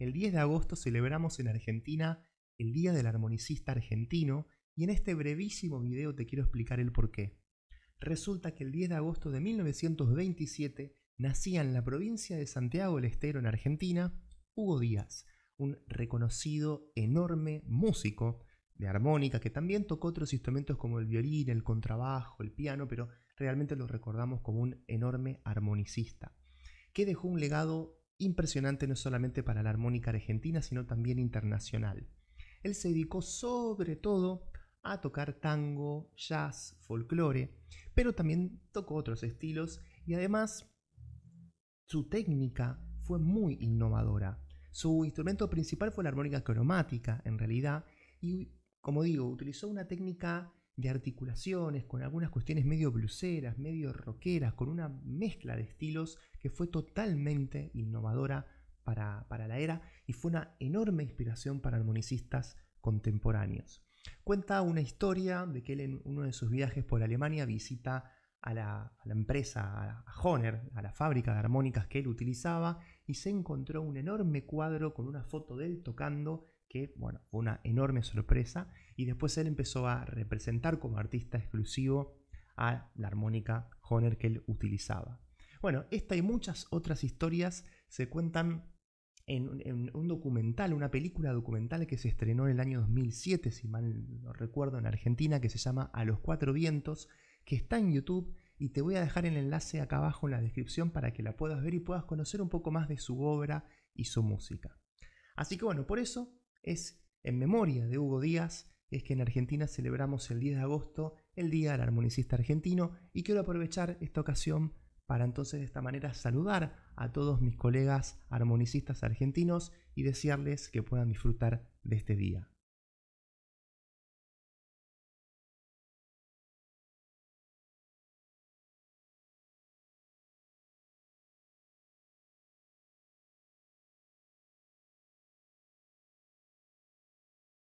El 10 de agosto celebramos en Argentina el Día del Armonicista Argentino y en este brevísimo video te quiero explicar el porqué. Resulta que el 10 de agosto de 1927 nacía en la provincia de Santiago del Estero, en Argentina, Hugo Díaz, un reconocido enorme músico de armónica que también tocó otros instrumentos como el violín, el contrabajo, el piano, pero realmente lo recordamos como un enorme armonicista, que dejó un legado impresionante no solamente para la armónica argentina, sino también internacional. Él se dedicó sobre todo a tocar tango, jazz, folclore, pero también tocó otros estilos y además su técnica fue muy innovadora. Su instrumento principal fue la armónica cromática, en realidad, y como digo, utilizó una técnica de articulaciones, con algunas cuestiones medio bluseras, medio rockeras, con una mezcla de estilos que fue totalmente innovadora para, la era y fue una enorme inspiración para armonicistas contemporáneos. Cuenta una historia de que él en uno de sus viajes por Alemania visita a la, a la, empresa, a, Honer, a la fábrica de armónicas que él utilizaba, y se encontró un enorme cuadro con una foto de él tocando que bueno, fue una enorme sorpresa. Y después él empezó a representar como artista exclusivo a la armónica Honer que él utilizaba. Bueno, esta y muchas otras historias se cuentan en, un documental, una película documental que se estrenó en el año 2007, si mal no recuerdo, en Argentina, que se llama A los Cuatro Vientos, que está en YouTube y te voy a dejar el enlace acá abajo en la descripción para que la puedas ver y puedas conocer un poco más de su obra y su música. Así que bueno, por eso es en memoria de Hugo Díaz es que en Argentina celebramos el 10 de agosto el Día del Armonicista Argentino y quiero aprovechar esta ocasión para entonces de esta manera saludar a todos mis colegas armonicistas argentinos y desearles que puedan disfrutar de este día.